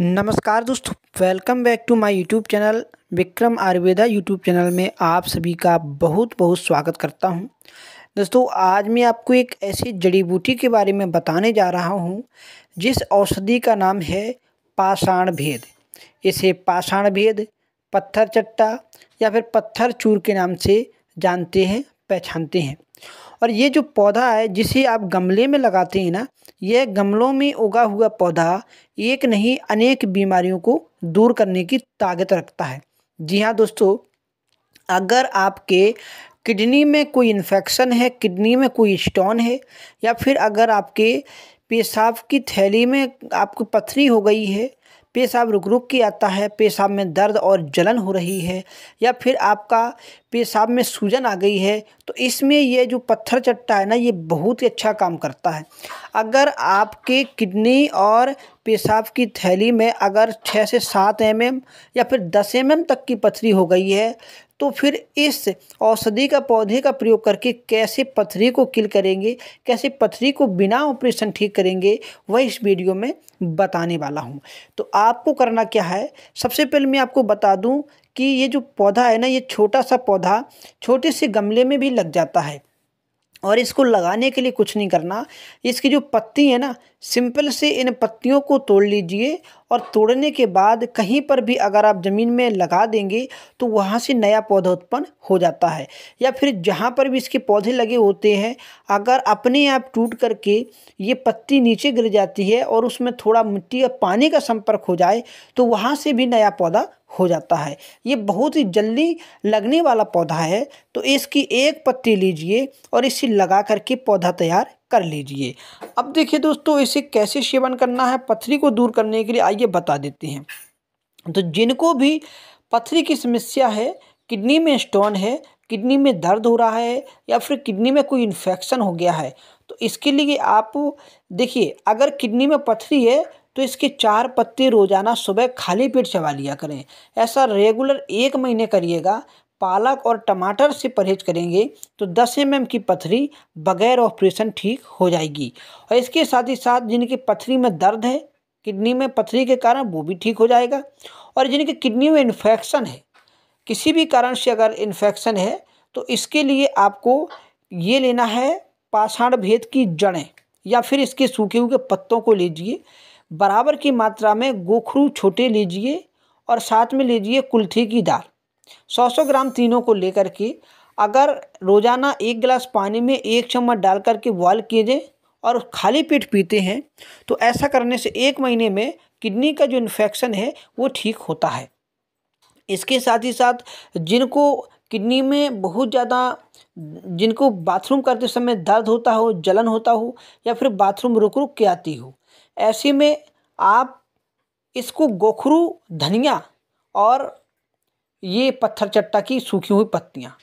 नमस्कार दोस्तों welcome back to my YouTube channel Vikram Ayurveda YouTube channel में आप सभी का बहुत बहुत स्वागत करता हूं दोस्तों आज मैं आपको एक ऐसी जड़ी बूटी के बारे में बताने जा रहा हूं जिस औषधि का नाम है पाषाण भेद इसे पाषाण भेद पत्थर चट्टा या फिर पत्थर चूर के नाम से जानते हैं पहचानते हैं और ये जो पौधा है जिसे आप गमले में लगाते हैं ना यह गमलों में उगा हुआ पौधा एक नहीं अनेक बीमारियों को दूर करने की ताकत रखता है जी हाँ दोस्तों अगर आपके किडनी में कोई इन्फेक्शन है किडनी में कोई स्टोन है या फिर अगर आपके पेशाब की थैली में आपको पथरी हो गई है पेशाब रुक रुक के आता है पेशाब में दर्द और जलन हो रही है या फिर आपका पेशाब में सूजन आ गई है तो इसमें ये जो पत्थर चट्टा है ना ये बहुत ही अच्छा काम करता है अगर आपके किडनी और पेशाब की थैली में अगर छः से सात एम एम या फिर दस एम एम तक की पथरी हो गई है तो फिर इस औषधि का पौधे का प्रयोग करके कैसे पथरी को किल करेंगे कैसे पथरी को बिना ऑपरेशन ठीक करेंगे वह इस वीडियो में बताने वाला हूँ तो आपको करना क्या है सबसे पहले मैं आपको बता दूँ कि ये जो पौधा है ना ये छोटा सा पौधा छोटे से गमले में भी लग जाता है और इसको लगाने के लिए कुछ नहीं करना इसकी जो पत्ती है ना सिंपल से इन पत्तियों को तोड़ लीजिए और तोड़ने के बाद कहीं पर भी अगर आप ज़मीन में लगा देंगे तो वहाँ से नया पौधा उत्पन्न हो जाता है या फिर जहाँ पर भी इसके पौधे लगे होते हैं अगर अपने आप टूट करके ये पत्ती नीचे गिर जाती है और उसमें थोड़ा मिट्टी या पानी का संपर्क हो जाए तो वहाँ से भी नया पौधा हो जाता है ये बहुत ही जल्दी लगने वाला पौधा है तो इसकी एक पत्ती लीजिए और इसे लगा करके पौधा तैयार कर लीजिए अब देखिए दोस्तों इसे कैसे सेवन करना है पथरी को दूर करने के लिए आइए बता देते हैं तो जिनको भी पथरी की समस्या है किडनी में स्टोन है किडनी में दर्द हो रहा है या फिर किडनी में कोई इन्फेक्शन हो गया है तो इसके लिए आप देखिए अगर किडनी में पथरी है तो इसके चार पत्ते रोज़ाना सुबह खाली पेट चबा लिया करें ऐसा रेगुलर एक महीने करिएगा पालक और टमाटर से परहेज करेंगे तो 10 एम की पथरी बगैर ऑपरेशन ठीक हो जाएगी और इसके साथ ही साथ जिनकी पथरी में दर्द है किडनी में पथरी के कारण वो भी ठीक हो जाएगा और जिनकी किडनी में इन्फेक्शन है किसी भी कारण से अगर इन्फेक्शन है तो इसके लिए आपको ये लेना है पाषाण भेद की जड़ें या फिर इसके सूखे हुए पत्तों को लीजिए बराबर की मात्रा में गोखरू छोटे लीजिए और साथ में लीजिए कुल्थी की दाल सौ सौ ग्राम तीनों को लेकर के अगर रोज़ाना एक गिलास पानी में एक चम्मच डाल करके बॉयल किए और खाली पेट पीते हैं तो ऐसा करने से एक महीने में किडनी का जो इन्फेक्शन है वो ठीक होता है इसके साथ ही साथ जिनको किडनी में बहुत ज़्यादा जिनको बाथरूम करते समय दर्द होता हो जलन होता हो या फिर बाथरूम रुक रुक के आती हो ऐसे में आप इसको गोखरू धनिया और ये पत्थर चट्टा की सूखी हुई पत्तियाँ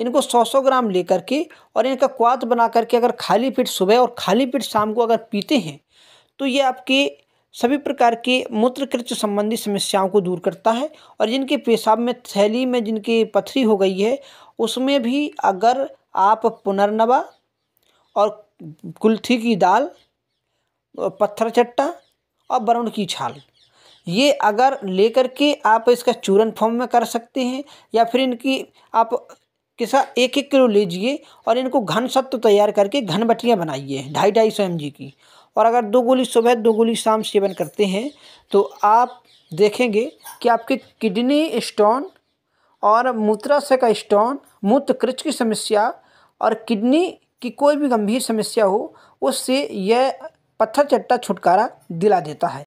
इनको 100-100 ग्राम लेकर के और इनका क्वात बना करके अगर खाली पेट सुबह और खाली पेट शाम को अगर पीते हैं तो ये आपके सभी प्रकार के मूत्रकृत्य संबंधी समस्याओं को दूर करता है और जिनके पेशाब में थैली में जिनकी पथरी हो गई है उसमें भी अगर आप पुनर्नवा और कुल्थी की दाल पत्थर चट्टा और वरुण की छाल ये अगर लेकर के आप इसका चूरन फॉर्म में कर सकते हैं या फिर इनकी आप किसा एक एक किलो लीजिए और इनको घन सत्व तैयार करके घन बटियाँ बनाइए ढाई ढाई सौ एम की और अगर दो गोली सुबह दो गोली शाम सेवन करते हैं तो आप देखेंगे कि आपके किडनी स्टोन और मूत्राशय का स्टोन मूत्र कृच की समस्या और किडनी की कोई भी गंभीर समस्या हो उससे यह पत्थर चट्टा छुटकारा दिला देता है